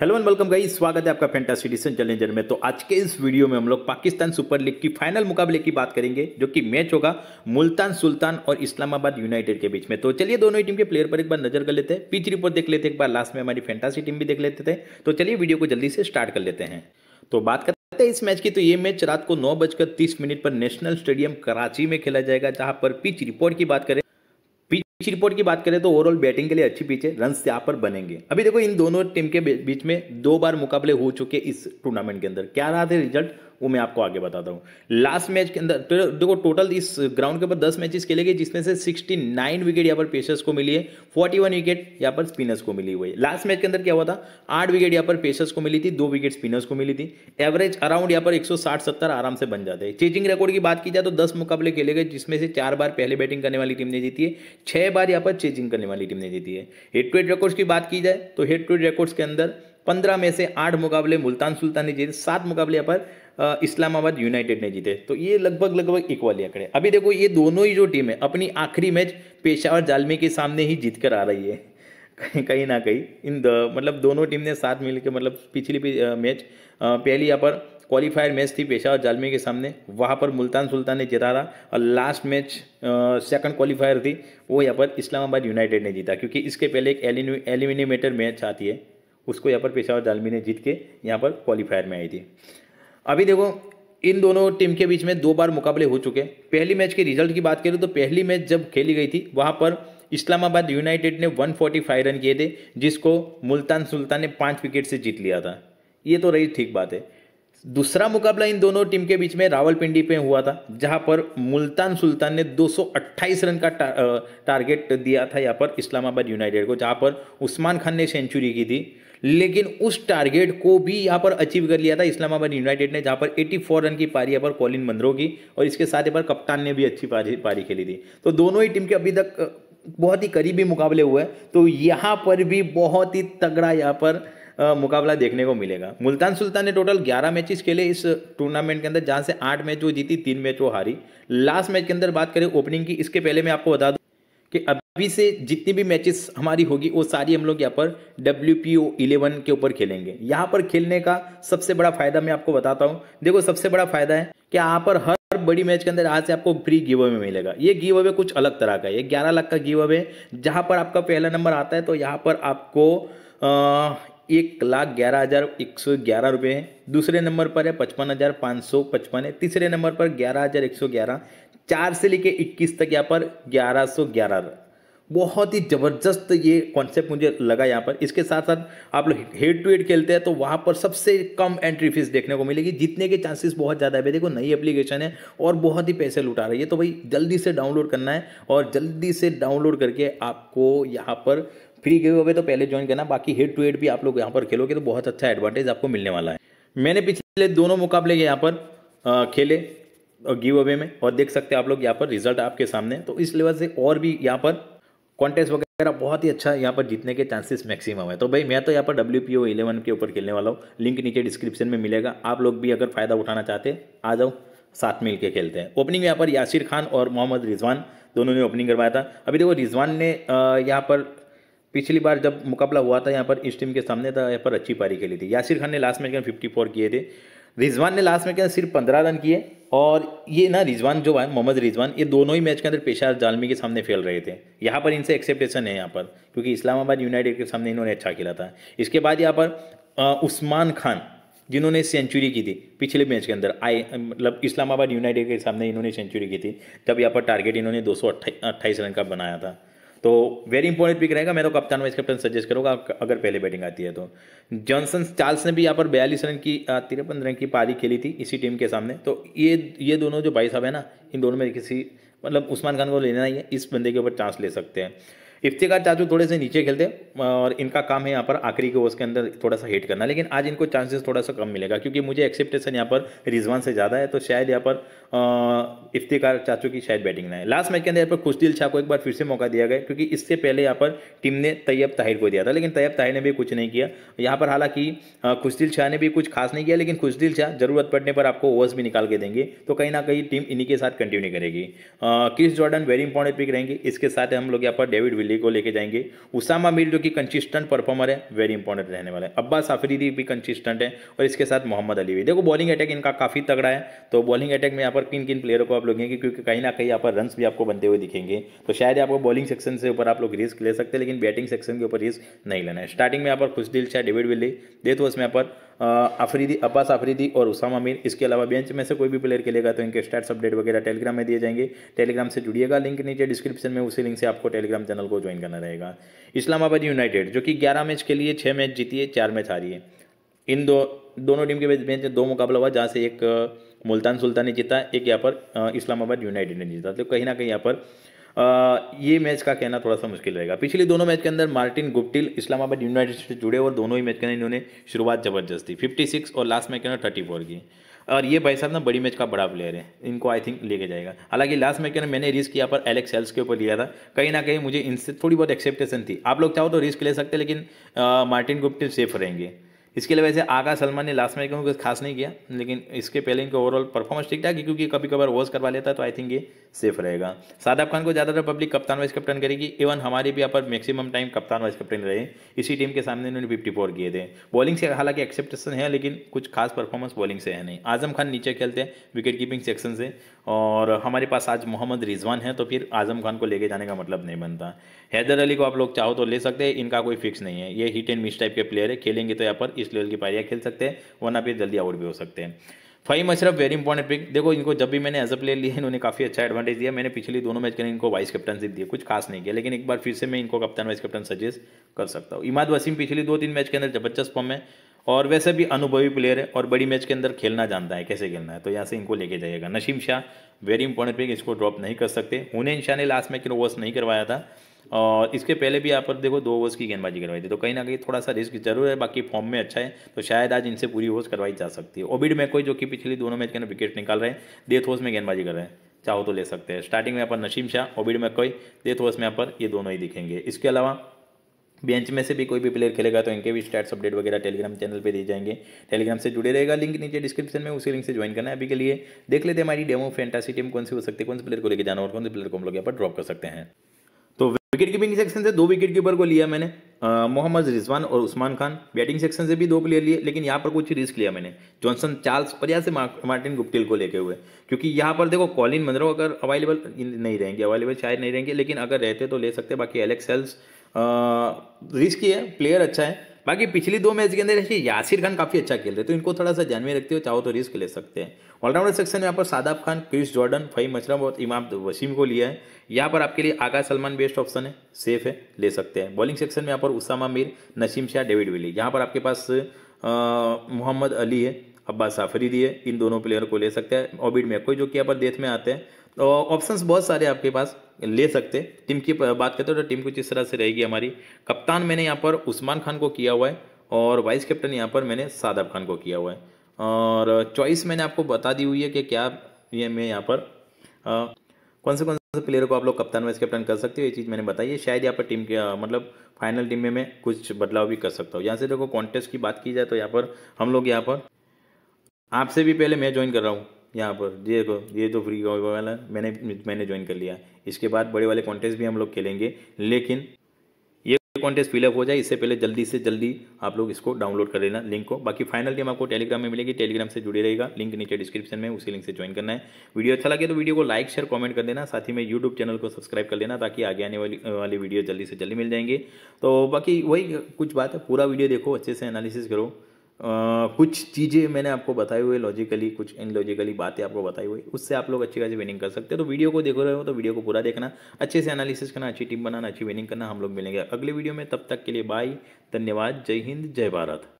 hello and welcome guys स्वागत है आपका फेंटा सिटीजन चैलेंजर में तो आज के इस वीडियो में हम लोग पाकिस्तान सुपर लीग की फाइनल मुकाबले की बात करेंगे जो कि मैच होगा मुल्तान सुल्तान और इस्लामाबाद यूनाइटेड के बीच में तो चलिए दोनों ही टीम के प्लेयर पर एक बार नजर कर लेते हैं पिच रिपोर्ट देख लेते एक बार लास्ट में हमारी फेंटासी टीम भी देख लेते थे तो चलिए वीडियो को जल्दी से स्टार्ट कर लेते हैं तो बात कर हैं इस मैच की तो ये मैच रात को नौ बजकर तीस मिनट पर नेशनल स्टेडियम कराची में खेला जाएगा जहां पर पिच रिपोर्ट की बात करें पिच रिपोर्ट की बात करें तो ओवरऑल बैटिंग के लिए अच्छी पिच है रन यहाँ पर बनेंगे अभी देखो इन दोनों टीम के बीच में दो बार मुकाबले हो चुके इस टूर्नामेंट के अंदर क्या रहा थे रिजल्ट वो मैं आपको आगे बताता हूँ लास्ट मैच के अंदर तो देखो टोटल इस ग्राउंड के ऊपर दस मैचेस खेले गए जिसमें से सिक्सटी नाइन विकेट यहाँ पर पेशर्स को मिली है फोर्टी वन विकेट यहाँ पर स्पिनर्स को मिली हुई है लास्ट मैच के अंदर क्या हुआ था आठ विकेट यहाँ पर पेशर्स को मिली थी दो विकेट स्पिनर्स को मिली थी एवरेज अराउंड यहाँ पर एक सौ आराम से बन जाते हैं चेजिंग रिकॉर्ड की बात की जाए तो दस मुकाबले खेले गए जिसमें से चार बार पहले बैटिंग करने वाली टीम ने जीती है छह बार यहाँ पर चेजिंग करने वाली टीम ने जीती है हेड टू हेड रिकॉर्ड्स की बात की जाए तो हेड टू हेड रिकॉर्ड्स के अंदर पंद्रह में से आठ मुकाबले मुल्तान सुल्तान ने जीते सात मुकाबले यहाँ पर इस्लामाबाद यूनाइटेड ने जीते तो ये लगभग लगभग इक्वल आंकड़े अभी देखो ये दोनों ही जो टीम है अपनी आखिरी मैच पेशावर जालमी के सामने ही जीत कर आ रही है कहीं कहीं ना कहीं इन द मतलब दोनों टीम ने साथ मिलकर मतलब पिछली मैच पहली यहाँ पर क्वालिफायर मैच थी पेशावर जालमी के सामने वहाँ पर मुल्तान सुल्तान ने जिता रहा और लास्ट मैच सेकंड क्वालिफायर थी वो यहाँ पर इस्लामाबाद यूनाइटेड ने जीता क्योंकि इसके पहले एक एलिमिनेटर मैच आती है उसको यहाँ पर पेशावर जालमी ने जीत के यहाँ पर क्वालिफायर में आई थी अभी देखो इन दोनों टीम के बीच में दो बार मुकाबले हो चुके हैं पहली मैच के रिजल्ट की बात करें तो पहली मैच जब खेली गई थी वहाँ पर इस्लामाबाद यूनाइटेड ने 145 रन किए थे जिसको मुल्तान सुल्तान ने पाँच विकेट से जीत लिया था ये तो रही ठीक बात है दूसरा मुकाबला इन दोनों टीम के बीच में रावलपिंडी पे हुआ था जहां पर मुल्तान सुल्तान ने 228 रन का टारगेट दिया था यहाँ पर इस्लामाबाद यूनाइटेड को जहां पर उस्मान खान ने सेंचुरी की थी लेकिन उस टारगेट को भी यहाँ पर अचीव कर लिया था इस्लामाबाद यूनाइटेड ने जहाँ पर 84 रन की पारी यहाँ पर कॉलिन मंद्रो की और इसके साथ यहाँ पर कप्तान ने भी अच्छी पारी पारी खेली थी तो दोनों ही टीम के अभी तक बहुत ही करीबी मुकाबले हुए तो यहाँ पर भी बहुत ही तगड़ा यहाँ पर आ, मुकाबला देखने को मिलेगा मुल्तान सुल्तान ने टोटल 11 मैचेस खेले इस टूर्नामेंट के अंदर जहाँ से आठ मैच वो जीती तीन मैच वो हारी लास्ट मैच के अंदर बात करें ओपनिंग की इसके पहले मैं आपको बता दूँ कि अब अभी से जितनी भी मैचेस हमारी होगी वो सारी हम लोग यहाँ पर डब्ल्यू पी ओ इलेवन के ऊपर खेलेंगे यहाँ पर खेलने का सबसे बड़ा फायदा मैं आपको बताता हूँ देखो सबसे बड़ा फायदा है कि यहाँ पर हर बड़ी मैच के अंदर आज से आपको फ्री गिव अवे मिलेगा ये गिव अवे कुछ अलग तरह का है ग्यारह लाख का गिव अवे जहाँ पर आपका पहला नंबर आता है तो यहाँ पर आपको आ, एक लाख ग्यारह हज़ार एक सौ ग्यारह रुपये है दूसरे नंबर पर है पचपन हज़ार पाँच सौ पचपन है तीसरे नंबर पर ग्यारह हज़ार एक सौ ग्यारह चार से लेके इक्कीस तक यहाँ पर ग्यारह सौ ग्यारह बहुत ही ज़बरदस्त ये कॉन्सेप्ट मुझे लगा यहाँ पर इसके साथ साथ आप लोग हेड टू हेड खेलते हैं तो वहाँ पर सबसे कम एंट्री फीस देखने को मिलेगी जितने के चांसेस बहुत ज़्यादा है भाई देखो नई एप्लीकेशन है और बहुत ही पैसे लुटा रही है तो भाई जल्दी से डाउनलोड करना है और जल्दी से डाउनलोड करके आपको यहाँ पर फ्री गिव अवे तो पहले ज्वाइन करना बाकी हेड टू हेड भी आप लोग यहाँ पर खेलोगे तो बहुत अच्छा एडवांटेज आपको मिलने वाला है मैंने पिछले दोनों मुकाबले यहाँ पर खेले गिव अवे में और देख सकते हैं आप लोग यहाँ पर रिजल्ट आपके सामने तो इस लेवल से और भी यहाँ पर कॉन्टेस्ट वगैरह बहुत ही अच्छा यहाँ पर जीतने के चांसेस मैक्सिमम है तो भाई मैं तो यहाँ पर डब्ल्यू पी ओ इलेवन के ऊपर खेलने वाला हूँ लिंक नीचे डिस्क्रिप्शन में मिलेगा आप लोग भी अगर फ़ायदा उठाना चाहते हैं आ जाओ साथ मिल के खेलते हैं ओपनिंग यहाँ पर यासिर खान और मोहम्मद रिजवान दोनों ने ओपनिंग करवाया था अभी देखो रिजवान ने यहाँ पर पिछली बार जब मुकाबला हुआ था यहाँ पर इस टीम के सामने था यहाँ पर अच्छी पारी खेली थी यासिर खान ने लास्ट मैच में फिफ्टी फोर किए थे रिजवान ने लास्ट मैच में सिर्फ पंद्रह रन किए और ये ना रिजवान जो है मोहम्मद रिजवान ये दोनों ही मैच के अंदर पेशा जालमी के सामने फेल रहे थे यहाँ पर इनसे एक्सेप्टेशन है यहाँ पर क्योंकि इस्लामाबाद यूनाइटेड के सामने इन्होंने अच्छा खेला था इसके बाद यहाँ पर उस्मान खान जिन्होंने सेंचुरी की थी पिछले मैच के अंदर आई मतलब इस्लामाबाद यूनाइटेड के सामने इन्होंने सेंचुरी की थी तब यहाँ पर टारगेट इन्होंने दो रन का बनाया था तो वेरी इंपॉर्टेंट पिक रहेगा मैं तो कप्तान वाइस कैप्टन सजेस्ट करूँगा अगर पहले बैटिंग आती है तो जॉनसन चार्ल्स ने भी यहाँ पर बयालीस रन की तिरपन रन की पारी खेली थी इसी टीम के सामने तो ये ये दोनों जो भाई साहब है ना इन दोनों में किसी मतलब उस्मान खान को लेना ही है इस बंदे के ऊपर चांस ले सकते हैं इफ्तिकार चाचू थोड़े से नीचे खेलते और इनका काम है यहाँ पर आखिरी के ओवर्स के अंदर थोड़ा सा हिट करना लेकिन आज इनको चांसेस थोड़ा सा कम मिलेगा क्योंकि मुझे एक्सेप्टेशन यहाँ पर रिजवान से ज़्यादा है तो शायद यहाँ पर इफ्तिकार चाचू की शायद बैटिंग ना है लास्ट मैच के अंदर यहाँ पर खुशदिल शाह को एक बार फिर से मौका दिया गया क्योंकि इससे पहले यहाँ पर टीम ने तैयब ताहिर को दिया था लेकिन तैयब ताहिर ने भी कुछ नहीं किया यहाँ पर हालांकि खुशदिल शाह ने भी कुछ खास नहीं किया लेकिन खुशदिल शाह ज़रूरत पड़ने पर आपको ओवर्स भी निकाल के देंगे तो कहीं ना कहीं टीम इन्हीं के साथ कंटिन्यू करेगी किस जॉर्डन वेरी इंपॉर्टेंट पिक रहेंगे इसके साथ हम लोग यहाँ पर डेविड विलियम दिल्ली को लेके जाएंगे उसामा मीर जो कि कंसिस्टेंट परफॉर्मर है वेरी इंपॉर्टेंट रहने वाला है अब्बास आफरीदी भी कंसिस्टेंट है और इसके साथ मोहम्मद अली भी देखो बॉलिंग अटैक इनका काफ़ी तगड़ा है तो बॉलिंग अटैक में यहाँ पर किन किन प्लेयरों को आप लोग क्योंकि कहीं ना कहीं यहाँ पर रन भी आपको बनते हुए दिखेंगे तो शायद आपको बॉलिंग सेक्शन से ऊपर आप लोग रिस्क ले सकते हैं लेकिन बैटिंग सेक्शन के ऊपर रिस्क नहीं लेना है स्टार्टिंग में यहाँ पर Khushdil Shah David Willey death वॉस तो में यहाँ पर अफरीदी अब्बास आफरीदी और उसामा मीर इसके अलावा बेंच में से कोई भी प्लेयर खेलेगा तो इनके स्टैट्स अपडेट वगैरह टेलीग्राम में दिए जाएंगे टेलीग्राम से जुड़िएगा लिंक नीचे डिस्क्रिप्शन में उसी लिंक से आपको टेलीग्राम चैनल को ज्वाइन करना रहेगा इस्लामाबाद यूनाइटेड जो कि ग्यारह मैच के लिए छः मैच जीती है चार मैच हारी है इन दो दोनों टीम के बीच बेंच दो मुकाबला हुआ जहाँ से एक मुल्तान सुल्तान ने जीता एक यहाँ पर इस्लामाबाद यूनाइटेड ने जीता तो कहीं ना कहीं यहाँ पर ये मैच का कहना थोड़ा सा मुश्किल रहेगा पिछले दोनों मैच के अंदर मार्टिन गुप्टिल इस्लामाबाद यूनाइटेड से जुड़े और दोनों ही मैच के अंदर इन्होंने शुरुआत जबरदस्त थी फिफ्टी सिक्स और लास्ट मैच के अंदर थर्टी फोर की और ये भाई साहब ना बड़ी मैच का बड़ा प्लेयर है इनको आई थिंक लेके जाएगा हालांकि लास्ट मैच के अंदर मैंने रिस्क यहाँ पर एलेक्स हेल्स के ऊपर लिया था कहीं ना कहीं मुझे इनसे थोड़ी बहुत एक्सेप्टेशन थी आप लोग चाहो तो रिस्क ले सकते लेकिन मार्टिन गुप्टिल सेफ रहेंगे इसके अलावा वैसे आगा सलमान ने लास्ट में क्योंकि खास नहीं किया लेकिन इसके पहले इनका ओवरऑल परफॉर्मेंस ठीक ठाक क्योंकि कभी कभार वॉश करवा लेता तो आई थिंक ये सेफ रहेगा सादाब खान को ज़्यादातर पब्लिक कप्तान वाइस कप्टन करेगी इवन हमारे भी यहाँ पर मैक्सिमम टाइम कप्तान वाइस कप्टन रहे इसी टीम के सामने इन्होंने फिफ्टी फोर किए थे बॉलिंग से हालांकि एक्सेप्टेशन है लेकिन कुछ खास परफॉर्मेंस बॉलिंग से है नहीं आजम खान नीचे खेलते हैं विकेट कीपिंग सेक्शन से और हमारे पास आज मोहम्मद रिजवान है तो फिर आजम खान को लेके जाने का मतलब नहीं बनता हैदर अली को आप लोग चाहो तो ले सकते हैं इनका कोई फिक्स नहीं है ये हिट एंड मिस टाइप के प्लेयर है खेलेंगे तो यहाँ पर इस लेवल की पारियाँ खेल सकते हैं वरना फिर जल्दी आउट भी हो सकते हैं फाइव मशरफ वेरी इंपॉर्टेंट पिक देखो इनको जब भी मैंने एज अ प्लेयर लिया इन्होंने काफ़ी अच्छा एडवांटेज दिया मैंने पिछली दोनों मैच के इनको वाइस कप्टनशिप दिया कुछ खास नहीं किया लेकिन एक बार फिर से मैं इनको कप्तान वाइस कप्टन सजेस्ट कर सकता हूँ इमाद वसीम पिछली दो तीन मैच के अंदर जबरदस्त फॉर्म है और वैसे भी अनुभवी प्लेयर है और बड़ी मैच के अंदर खेलना जानता है कैसे खेलना है तो यहाँ से इनको लेके जाइएगा Naseem Shah very important pick इसको ड्रॉप नहीं कर सकते हुनैन शाह ने लास्ट मैच के ओवर्स नहीं करवाया था और इसके पहले भी यहाँ पर देखो दो ओवर्स की गेंदबाजी करवाई थी तो कहीं ना कहीं थोड़ा सा रिस्क जरूर है बाकी फॉर्म में अच्छा है तो शायद आज इनसे पूरी ओवर्स करवाई जा सकती है ओबिड में कोई जो कि पिछली दोनों मैच के अंदर विकेट निकाल रहे हैं डेथ ओवर्स में गेंदबाजी कर रहे हैं चाहो तो ले सकते हैं स्टार्टिंग में यहाँ पर नशीम शाह ओबिड कोई डेथ ओवर्स में यहाँ पर ये दोनों ही दिखेंगे इसके अलावा बेंच में से भी कोई भी प्लेयर खेलेगा तो इनके भी स्टैट्स अपडेट वगैरह टेलीग्राम चैनल पे दिए जाएंगे टेलीग्राम से जुड़े रहेगा लिंक नीचे डिस्क्रिप्शन में उसी लिंक से ज्वाइन करना है अभी के लिए देख लेते हैं हमारी डेमो फैंटासी टीम कौन सी हो सकती है कौन से प्लेयर को लेकर जाना और कौन से प्लेयर को हम लोग यहाँ पर ड्रॉप कर सकते हैं विकेट कीपिंग सेक्शन से दो विकेट कीपर को लिया मैंने मोहम्मद रिजवान और उस्मान खान बैटिंग सेक्शन से भी दो प्लेयर लिए लेकिन यहाँ पर कुछ रिस्क लिया मैंने जॉनसन चार्ल्स पर से मार्टिन गुप्टिल को लेके हुए क्योंकि यहाँ पर देखो कॉलिन मंद्रो अगर अवेलेबल नहीं रहेंगे अवेलेबल शायद नहीं रहेंगे लेकिन अगर रहते तो ले सकते बाकी एलेक्सेल्स रिस्क ही है प्लेयर अच्छा है बाकी पिछली दो मैच के अंदर ऐसे यासिर खान काफ़ी अच्छा खेल रहे तो इनको थोड़ा सा ध्यान में रखते हो चाहो तो रिस्क ले सकते हैं ऑलराउंडर सेक्शन में यहाँ पर सादाब खान क्रिस जॉर्डन फहीम अशरफ और इमाम वसीम को लिया है यहाँ पर आपके लिए आकाश सलमान बेस्ट ऑप्शन है सेफ है ले सकते हैं बॉलिंग सेक्शन में यहाँ पर उसामा मीर नसीम शाह डेविड विली यहाँ पर आपके पास मोहम्मद अली है अब्बास साफरी दिए इन दोनों प्लेयर को ले सकते हैं ओबिड मैको जो कि यहाँ पर देश में आते हैं तो ऑप्शंस बहुत सारे आपके पास ले सकते हैं टीम की बात करते हो तो टीम कुछ इस तरह से रहेगी हमारी कप्तान मैंने यहाँ पर उस्मान खान को किया हुआ है और वाइस कैप्टन यहाँ पर मैंने सादब खान को किया हुआ है और चॉइस मैंने आपको बता दी हुई है कि क्या ये मैं यहाँ पर कौन से कौन से प्लेयर को आप लोग कप्तान वाइस कैप्टन कर सकते हो ये चीज़ मैंने बताई है शायद यहाँ पर टीम के मतलब फाइनल टीम में मैं कुछ बदलाव भी कर सकता हूँ यहाँ से देखो कॉन्टेस्ट की बात की जाए तो यहाँ पर हम लोग यहाँ पर आपसे भी पहले मैं ज्वाइन कर रहा हूँ यहाँ पर देखो ये तो फ्री वाला मैंने मैंने ज्वाइन कर लिया इसके बाद बड़े वाले कॉन्टेस्ट भी हम लोग खेलेंगे लेकिन ये कॉन्टेस्ट फिलअप हो जाए इससे पहले जल्दी से जल्दी आप लोग इसको डाउनलोड कर लेना लिंक को बाकी फाइनल गेम आपको टेलीग्राम में मिलेगी टेलीग्राम से जुड़े रहेगा लिंक नीचे डिस्क्रिप्शन में उसी लिंक से ज्वाइन करना है वीडियो अच्छा लगे तो वीडियो को लाइक शेयर कमेंट कर देना साथ ही में यूट्यूब चैनल को सब्सक्राइब कर लेना ताकि आगे आने वाली वाली वीडियो जल्दी से जल्दी मिल जाएंगे तो बाकी वही कुछ बात है पूरा वीडियो देखो अच्छे से एनालिसिस करो कुछ चीज़ें मैंने आपको बताई हुई लॉजिकली कुछ इन लॉजिकली बातें आपको बताई हुई उससे आप लोग अच्छी खासी विनिंग कर सकते हैं तो वीडियो को देख रहे हो तो वीडियो को पूरा देखना अच्छे से एनालिसिस करना अच्छी टीम बनाना अच्छी विनिंग करना हम लोग मिलेंगे अगले वीडियो में तब तक के लिए बाय धन्यवाद जय हिंद जय भारत